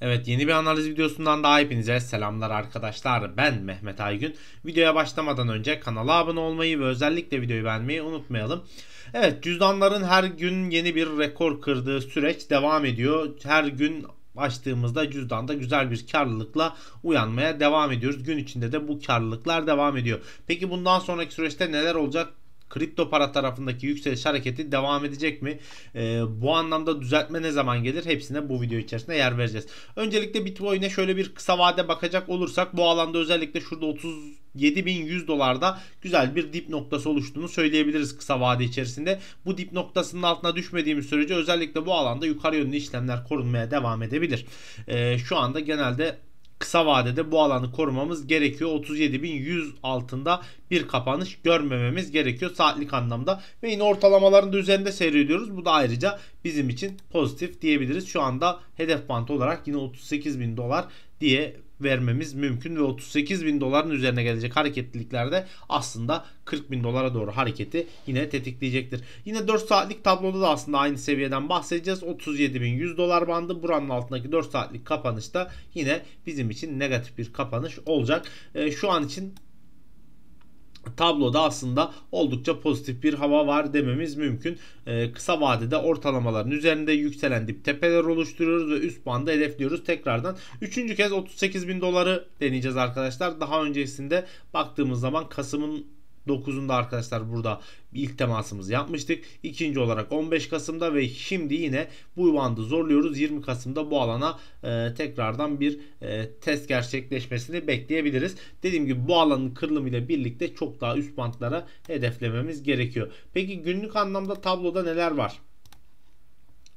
Evet yeni bir analiz videosundan daha hepinize selamlar arkadaşlar. Ben Mehmet Aygün. Videoya başlamadan önce kanala abone olmayı ve özellikle videoyu beğenmeyi unutmayalım. Evet cüzdanların her gün yeni bir rekor kırdığı süreç devam ediyor. Her gün açtığımızda cüzdanda güzel bir karlılıkla uyanmaya devam ediyoruz. Gün içinde de bu karlılıklar devam ediyor. Peki bundan sonraki süreçte neler olacak? kripto para tarafındaki yükseliş hareketi devam edecek mi? E, bu anlamda düzeltme ne zaman gelir? Hepsine bu video içerisinde yer vereceğiz. Öncelikle Bitcoin'e şöyle bir kısa vade bakacak olursak bu alanda özellikle şurada 30 7100 dolarda güzel bir dip noktası oluştuğunu söyleyebiliriz kısa vade içerisinde. Bu dip noktasının altına düşmediğimiz sürece özellikle bu alanda yukarı yönlü işlemler korunmaya devam edebilir. Ee, şu anda genelde kısa vadede bu alanı korumamız gerekiyor. 37.100 altında bir kapanış görmememiz gerekiyor saatlik anlamda. Ve yine ortalamaların da üzerinde seyrediyoruz. Bu da ayrıca bizim için pozitif diyebiliriz. Şu anda hedef bantı olarak yine 38.000 dolar diye vermemiz mümkün ve 38 bin doların üzerine gelecek hareketliliklerde aslında 40 bin dolara doğru hareketi yine tetikleyecektir. Yine 4 saatlik tabloda da aslında aynı seviyeden bahsedeceğiz. 37 bin 100 dolar bandı buranın altındaki 4 saatlik kapanışta yine bizim için negatif bir kapanış olacak. Ee, şu an için tabloda aslında oldukça pozitif bir hava var dememiz mümkün. Ee, kısa vadede ortalamaların üzerinde yükselen dip tepeler oluşturuyoruz ve üst bandı hedefliyoruz tekrardan. Üçüncü kez 38 bin doları deneyeceğiz arkadaşlar. Daha öncesinde baktığımız zaman Kasım'ın 9'unda arkadaşlar burada ilk temasımızı yapmıştık. İkinci olarak 15 Kasım'da ve şimdi yine bu bandı zorluyoruz. 20 Kasım'da bu alana e, tekrardan bir e, test gerçekleşmesini bekleyebiliriz. Dediğim gibi bu alanın kırılımıyla birlikte çok daha üst bantlara hedeflememiz gerekiyor. Peki günlük anlamda tabloda neler var?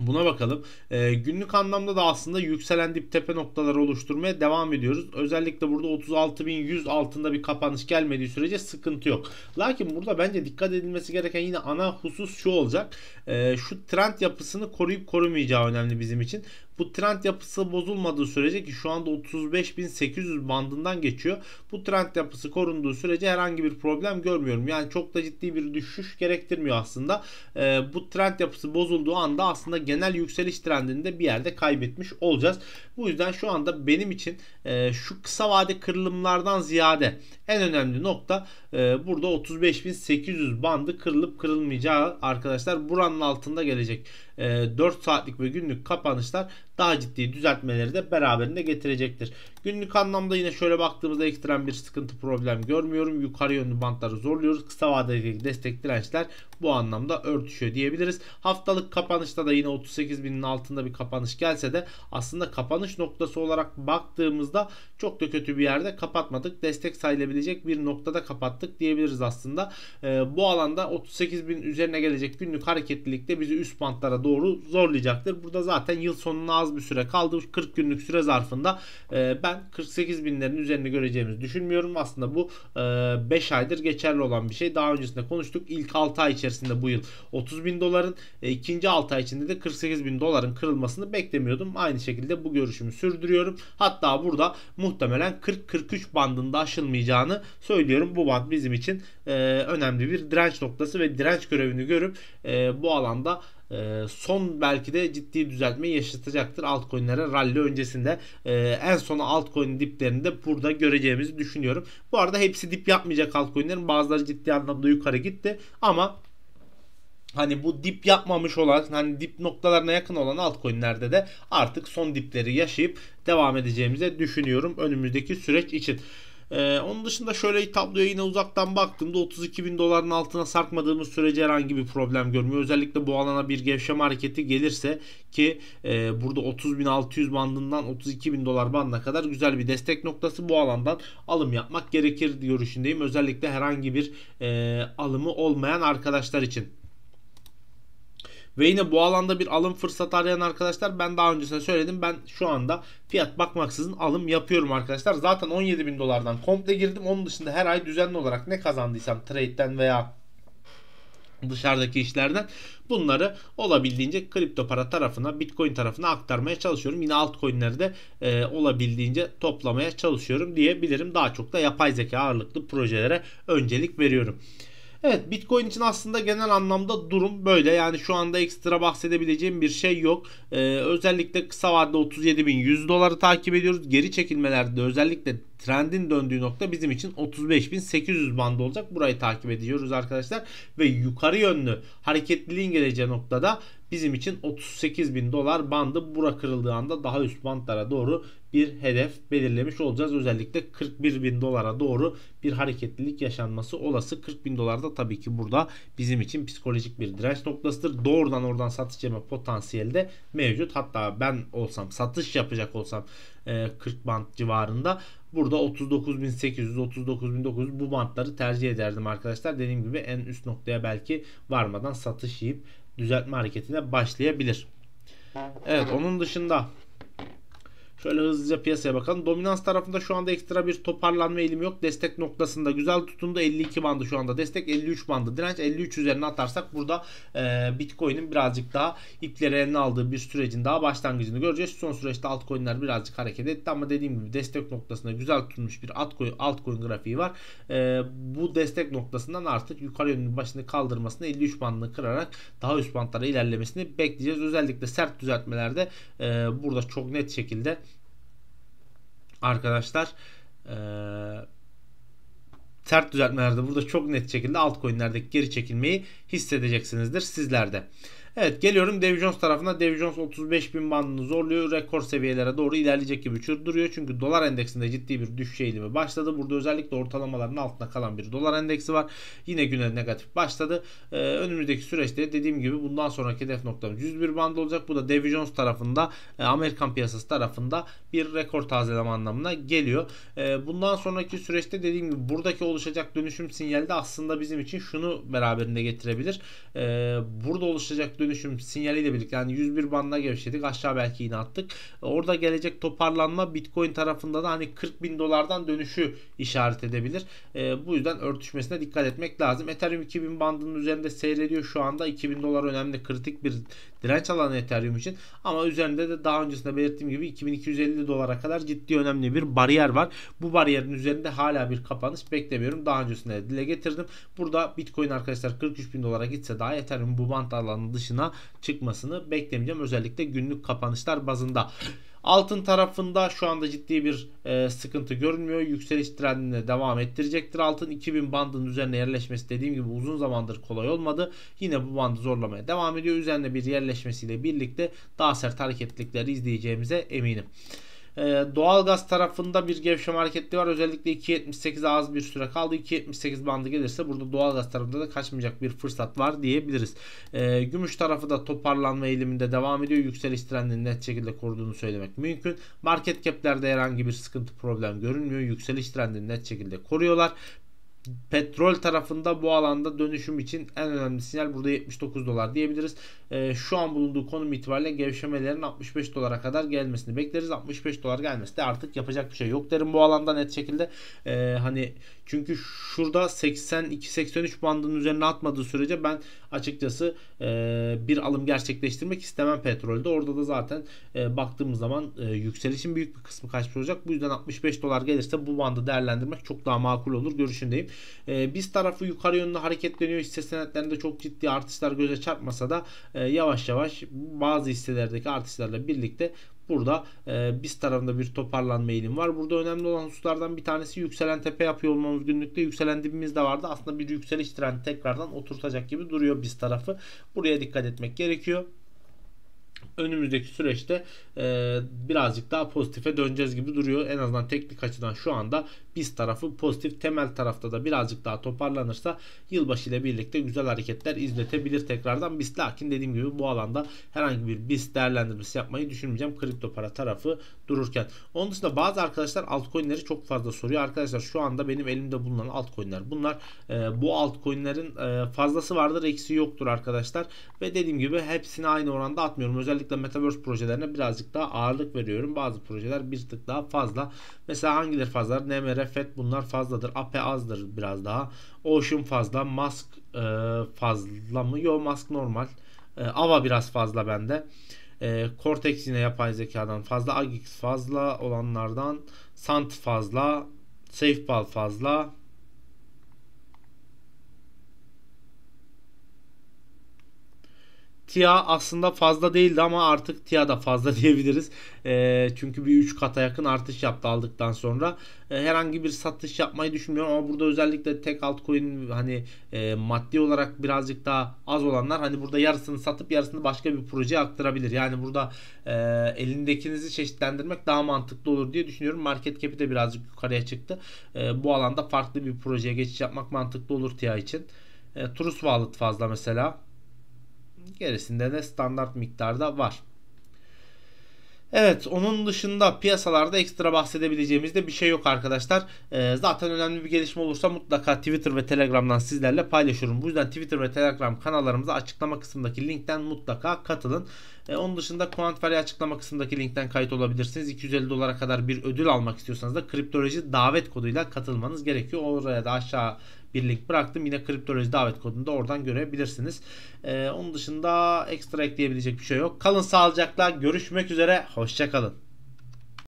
Buna bakalım. E, günlük anlamda da aslında yükselen dip tepe noktaları oluşturmaya devam ediyoruz. Özellikle burada 36.100 altında bir kapanış gelmediği sürece sıkıntı yok. Lakin burada bence dikkat edilmesi gereken yine ana husus şu olacak. E, şu trend yapısını koruyup korumayacağı önemli bizim için. Bu trend yapısı bozulmadığı sürece ki şu anda 35.800 bandından geçiyor. Bu trend yapısı korunduğu sürece herhangi bir problem görmüyorum. Yani çok da ciddi bir düşüş gerektirmiyor aslında. E, bu trend yapısı bozulduğu anda aslında genel yükseliş trendinde bir yerde kaybetmiş olacağız. Bu yüzden şu anda benim için e, şu kısa vade kırılımlardan ziyade en önemli nokta e, burada 35.800 bandı kırılıp kırılmayacağı arkadaşlar buranın altında gelecek. E, 4 saatlik ve günlük kapanışlar daha ciddi düzeltmeleri de beraberinde getirecektir. Günlük anlamda yine şöyle baktığımızda ekstrem bir sıkıntı problem görmüyorum. Yukarı yönlü bantları zorluyoruz. Kısa vadedeki destek dirençler bu anlamda örtüşüyor diyebiliriz. Haftalık kapanışta da yine 38.000'in altında bir kapanış gelse de aslında kapanış noktası olarak baktığımızda çok da kötü bir yerde kapatmadık. Destek sayılabilecek bir noktada kapattık diyebiliriz aslında. E, bu alanda 38.000 üzerine gelecek günlük hareketlilikte bizi üst bantlara doğru zorlayacaktır. Burada zaten yıl sonuna az az bir süre kaldı. 40 günlük süre zarfında e, ben 48 binlerin üzerini göreceğimizi düşünmüyorum. Aslında bu e, aydır geçerli olan bir şey. Daha öncesinde konuştuk. İlk 6 ay içerisinde bu yıl 30 bin doların e, ikinci 6 ay içinde de 48 bin doların kırılmasını beklemiyordum. Aynı şekilde bu görüşümü sürdürüyorum. Hatta burada muhtemelen 40-43 bandında aşılmayacağını söylüyorum. Bu band bizim için e, önemli bir direnç noktası ve direnç görevini görüp e, bu alanda ee, son belki de ciddi düzeltme yaşatacaktır altcoin'lere rally öncesinde. E, en son altcoin diplerinde burada göreceğimizi düşünüyorum. Bu arada hepsi dip yapmayacak altcoin'lerin bazıları ciddi anlamda yukarı gitti ama hani bu dip yapmamış olan hani dip noktalarına yakın olan altcoin'lerde de artık son dipleri yaşayıp devam edeceğimizi düşünüyorum önümüzdeki süreç için. Ee, onun dışında şöyle tabloya yine uzaktan baktığımda 32 bin doların altına sarkmadığımız sürece herhangi bir problem görmüyor. Özellikle bu alana bir gevşeme hareketi gelirse ki e, burada 600 bandından 32 bin dolar bandına kadar güzel bir destek noktası bu alandan alım yapmak gerekir görüşündeyim. Özellikle herhangi bir e, alımı olmayan arkadaşlar için. Ve yine bu alanda bir alım fırsatı arayan arkadaşlar ben daha öncesinde söyledim. Ben şu anda fiyat bakmaksızın alım yapıyorum arkadaşlar. Zaten 17 bin dolardan komple girdim. Onun dışında her ay düzenli olarak ne kazandıysam trade'den veya dışarıdaki işlerden bunları olabildiğince kripto para tarafına bitcoin tarafına aktarmaya çalışıyorum. Yine altcoinleri de e, olabildiğince toplamaya çalışıyorum diyebilirim. Daha çok da yapay zeka ağırlıklı projelere öncelik veriyorum. Evet Bitcoin için aslında genel anlamda durum böyle. Yani şu anda ekstra bahsedebileceğim bir şey yok. Ee, özellikle kısa vadede 37.100 doları takip ediyoruz. Geri çekilmelerde özellikle trendin döndüğü nokta bizim için 35.800 bandı olacak. Burayı takip ediyoruz arkadaşlar. Ve yukarı yönlü hareketliliğin geleceği noktada bizim için 38.000 dolar bandı bura kırıldığı anda daha üst bandlara doğru bir hedef belirlemiş olacağız. Özellikle 41.000 dolara doğru bir hareketlilik yaşanması olası. 40.000 dolar da tabii ki burada bizim için psikolojik bir direnç noktasıdır. Doğrudan oradan satış yapma potansiyeli de mevcut. Hatta ben olsam satış yapacak olsam 40 e, band civarında Burada 39.800, 39.900 bu bantları tercih ederdim arkadaşlar. Dediğim gibi en üst noktaya belki varmadan satış yiyip düzeltme hareketine başlayabilir. Evet onun dışında Şöyle hızlıca piyasaya bakalım. Dominans tarafında şu anda ekstra bir toparlanma eğilimi yok. Destek noktasında güzel tutundu. 52 bandı şu anda. Destek 53 bandı. Direnç 53 üzerine atarsak burada e, Bitcoin'in birazcık daha ipleri eline aldığı bir sürecin daha başlangıcını göreceğiz. Son süreçte altcoin'ler birazcık hareket etti ama dediğim gibi destek noktasında güzel tutunmuş bir altcoin, altcoin grafiği var. E, bu destek noktasından artık yukarı yönlü başını kaldırmasını 53 bandını kırarak daha üst bandlara ilerlemesini bekleyeceğiz. Özellikle sert düzeltmelerde e, burada çok net şekilde arkadaşlar e, sert düzeltmelerde burada çok net şekilde altcoin'lerdeki geri çekilmeyi hissedeceksinizdir sizlerde. Evet geliyorum Dev Jones tarafına. Dev Jones 35 bin bandını zorluyor. Rekor seviyelere doğru ilerleyecek gibi çürdürüyor. Çünkü dolar endeksinde ciddi bir düşüş eğilimi başladı. Burada özellikle ortalamaların altına kalan bir dolar endeksi var. Yine güne negatif başladı. Ee, önümüzdeki süreçte dediğim gibi bundan sonraki hedef noktamız 101 bandı olacak. Bu da Dev Jones tarafında e, Amerikan piyasası tarafında bir rekor tazeleme anlamına geliyor. E, bundan sonraki süreçte dediğim gibi buradaki oluşacak dönüşüm sinyali de aslında bizim için şunu beraberinde getirebilir. E, burada oluşacak dönüşüm sinyaliyle birlikte yani 101 bandına gevşedik. Aşağı belki yine attık. Orada gelecek toparlanma Bitcoin tarafında da hani 40 bin dolardan dönüşü işaret edebilir. E, bu yüzden örtüşmesine dikkat etmek lazım. Ethereum 2000 bandının üzerinde seyrediyor şu anda. 2000 dolar önemli kritik bir direnç alanı Ethereum için. Ama üzerinde de daha öncesinde belirttiğim gibi 2250 dolara kadar ciddi önemli bir bariyer var. Bu bariyerin üzerinde hala bir kapanış beklemiyorum. Daha öncesinde de dile getirdim. Burada Bitcoin arkadaşlar 43 bin dolara gitse daha Ethereum bu bant alanının dışına çıkmasını beklemeyeceğim. Özellikle günlük kapanışlar bazında. Altın tarafında şu anda ciddi bir e, sıkıntı görünmüyor. Yükseliş trendine devam ettirecektir. Altın 2000 bandının üzerine yerleşmesi dediğim gibi uzun zamandır kolay olmadı. Yine bu bandı zorlamaya devam ediyor. Üzerine bir yerleşmesiyle birlikte daha sert hareketlikleri izleyeceğimize eminim. Ee, doğalgaz tarafında bir gevşeme hareketliği var. Özellikle 2.78'e az bir süre kaldı. 2.78 bandı gelirse burada doğalgaz tarafında da kaçmayacak bir fırsat var diyebiliriz. Ee, gümüş tarafı da toparlanma eğiliminde devam ediyor. Yükseliş trendini net şekilde koruduğunu söylemek mümkün. Market caplerde herhangi bir sıkıntı problem görünmüyor. Yükseliş trendini net şekilde koruyorlar. Petrol tarafında bu alanda dönüşüm için en önemli sinyal burada 79 dolar diyebiliriz. E, şu an bulunduğu konum itibariyle gevşemelerin 65 dolara kadar gelmesini bekleriz. 65 dolar gelmesi de artık yapacak bir şey yok derim bu alanda net şekilde. E, hani çünkü şurada 82-83 bandının üzerine atmadığı sürece ben açıkçası e, bir alım gerçekleştirmek istemem petrolde. Orada da zaten e, baktığımız zaman e, yükselişin büyük bir kısmı kaçmış olacak. Bu yüzden 65 dolar gelirse bu bandı değerlendirmek çok daha makul olur görüşündeyim. E, biz tarafı yukarı yönlü hareketleniyor. Hisse senetlerinde çok ciddi artışlar göze çarpmasa da e, yavaş yavaş bazı hisselerdeki artışlarla birlikte Burada e, biz tarafında bir toparlanma eğilim var. Burada önemli olan hususlardan bir tanesi yükselen tepe yapıyor olmamız günlükte. Yükselen dibimiz de vardı. Aslında bir yükseliş trendi tekrardan oturtacak gibi duruyor biz tarafı. Buraya dikkat etmek gerekiyor önümüzdeki süreçte e, birazcık daha pozitife döneceğiz gibi duruyor. En azından teknik açıdan şu anda biz tarafı pozitif. Temel tarafta da birazcık daha toparlanırsa yılbaşı ile birlikte güzel hareketler izletebilir tekrardan biz. Lakin dediğim gibi bu alanda herhangi bir biz değerlendirmesi yapmayı düşünmeyeceğim. Kripto para tarafı dururken. Onun dışında bazı arkadaşlar altcoin'leri çok fazla soruyor. Arkadaşlar şu anda benim elimde bulunan altcoin'ler bunlar. E, bu altcoin'lerin e, fazlası vardır eksiği yoktur arkadaşlar. Ve dediğim gibi hepsini aynı oranda atmıyorum. Özellikle özellikle Metaverse projelerine birazcık daha ağırlık veriyorum. Bazı projeler bir tık daha fazla. Mesela hangileri fazla? NMR, FED bunlar fazladır. Ap azdır biraz daha. Ocean fazla. Mask e, fazla mı? Yo Mask normal. E, Ava biraz fazla bende. E, Cortex yine yapay zekadan fazla. Agix fazla olanlardan. Sant fazla. SafePal fazla. TIA aslında fazla değildi ama artık TIA da fazla diyebiliriz. E, çünkü bir 3 kata yakın artış yaptı aldıktan sonra. E, herhangi bir satış yapmayı düşünmüyorum ama burada özellikle tek altcoin hani e, maddi olarak birazcık daha az olanlar hani burada yarısını satıp yarısını başka bir projeye aktarabilir. Yani burada e, elindekinizi çeşitlendirmek daha mantıklı olur diye düşünüyorum. Market cap'i de birazcık yukarıya çıktı. E, bu alanda farklı bir projeye geçiş yapmak mantıklı olur TIA için. E, Trust Wallet fazla mesela. Gerisinde de standart miktarda var. Evet onun dışında piyasalarda ekstra bahsedebileceğimiz de bir şey yok arkadaşlar. Ee, zaten önemli bir gelişme olursa mutlaka Twitter ve Telegram'dan sizlerle paylaşıyorum. Bu yüzden Twitter ve Telegram kanallarımıza açıklama kısmındaki linkten mutlaka katılın. Ee, onun dışında Kuantferi açıklama kısmındaki linkten kayıt olabilirsiniz. 250 dolara kadar bir ödül almak istiyorsanız da kriptoloji davet koduyla katılmanız gerekiyor. Oraya da aşağı bir link bıraktım. Yine kriptoloji davet kodunu da oradan görebilirsiniz. Ee, onun dışında ekstra ekleyebilecek bir şey yok. Kalın sağlıcakla görüşmek üzere. Hoşçakalın.